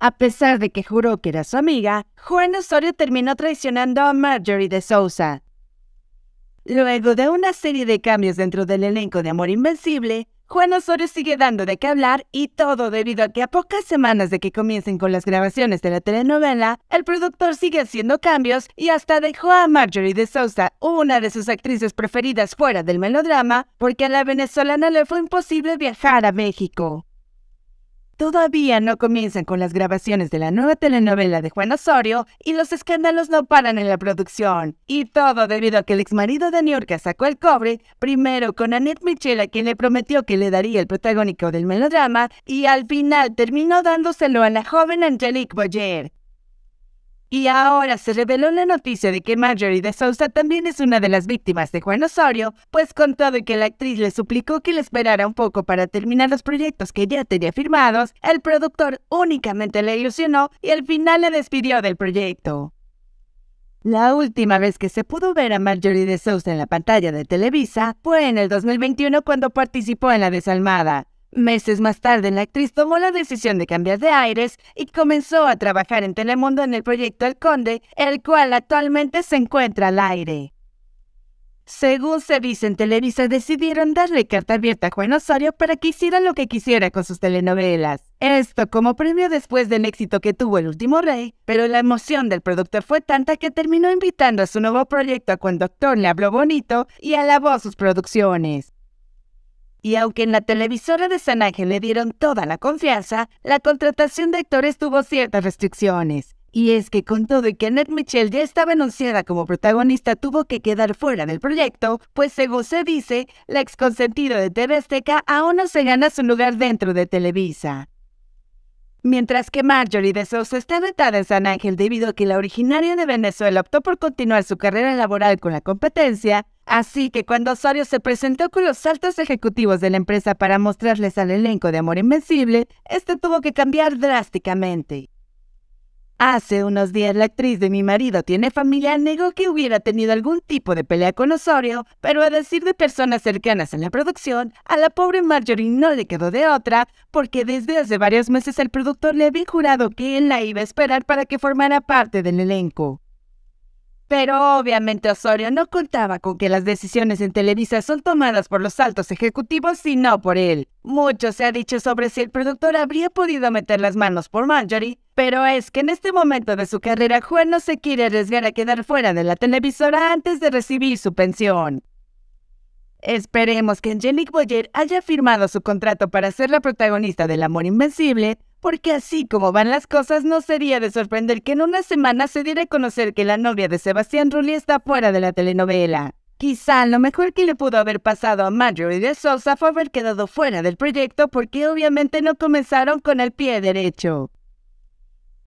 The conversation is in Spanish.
A pesar de que juró que era su amiga, Juan Osorio terminó traicionando a Marjorie de Souza. Luego de una serie de cambios dentro del elenco de Amor Invencible, Juan Osorio sigue dando de qué hablar y todo debido a que a pocas semanas de que comiencen con las grabaciones de la telenovela, el productor sigue haciendo cambios y hasta dejó a Marjorie de Sousa, una de sus actrices preferidas fuera del melodrama, porque a la venezolana le fue imposible viajar a México. Todavía no comienzan con las grabaciones de la nueva telenovela de Juan Osorio y los escándalos no paran en la producción. Y todo debido a que el exmarido de Niurka sacó el cobre, primero con Annette Michela a quien le prometió que le daría el protagónico del melodrama y al final terminó dándoselo a la joven Angelique Boyer. Y ahora se reveló la noticia de que Marjorie de Sousa también es una de las víctimas de Juan Osorio, pues con todo y que la actriz le suplicó que le esperara un poco para terminar los proyectos que ya tenía firmados, el productor únicamente le ilusionó y al final le despidió del proyecto. La última vez que se pudo ver a Marjorie de Sousa en la pantalla de Televisa fue en el 2021 cuando participó en La Desalmada, Meses más tarde, la actriz tomó la decisión de cambiar de aires y comenzó a trabajar en Telemundo en el proyecto El Conde, el cual actualmente se encuentra al aire. Según se dice en Televisa, decidieron darle carta abierta a Juan Osorio para que hiciera lo que quisiera con sus telenovelas. Esto como premio después del éxito que tuvo El Último Rey, pero la emoción del productor fue tanta que terminó invitando a su nuevo proyecto a cuando actor le habló bonito y alabó sus producciones. Y aunque en la televisora de San Ángel le dieron toda la confianza, la contratación de actores tuvo ciertas restricciones. Y es que con todo y que Annette Michel ya estaba anunciada como protagonista, tuvo que quedar fuera del proyecto, pues según se dice, la ex de TV Azteca aún no se gana su lugar dentro de Televisa. Mientras que Marjorie de Sosa está vetada en San Ángel debido a que la originaria de Venezuela optó por continuar su carrera laboral con la competencia, Así que cuando Osorio se presentó con los altos ejecutivos de la empresa para mostrarles al elenco de Amor Invencible, este tuvo que cambiar drásticamente. Hace unos días la actriz de Mi marido tiene familia negó que hubiera tenido algún tipo de pelea con Osorio, pero a decir de personas cercanas en la producción, a la pobre Marjorie no le quedó de otra, porque desde hace varios meses el productor le había jurado que él la iba a esperar para que formara parte del elenco. Pero obviamente Osorio no contaba con que las decisiones en Televisa son tomadas por los altos ejecutivos y no por él. Mucho se ha dicho sobre si el productor habría podido meter las manos por Marjorie, pero es que en este momento de su carrera Juan no se quiere arriesgar a quedar fuera de la televisora antes de recibir su pensión. Esperemos que Angelique Boyer haya firmado su contrato para ser la protagonista del Amor Invencible, porque así como van las cosas, no sería de sorprender que en una semana se diera a conocer que la novia de Sebastián Rulli está fuera de la telenovela. Quizá lo mejor que le pudo haber pasado a Marjorie de Sosa fue haber quedado fuera del proyecto porque obviamente no comenzaron con el pie derecho.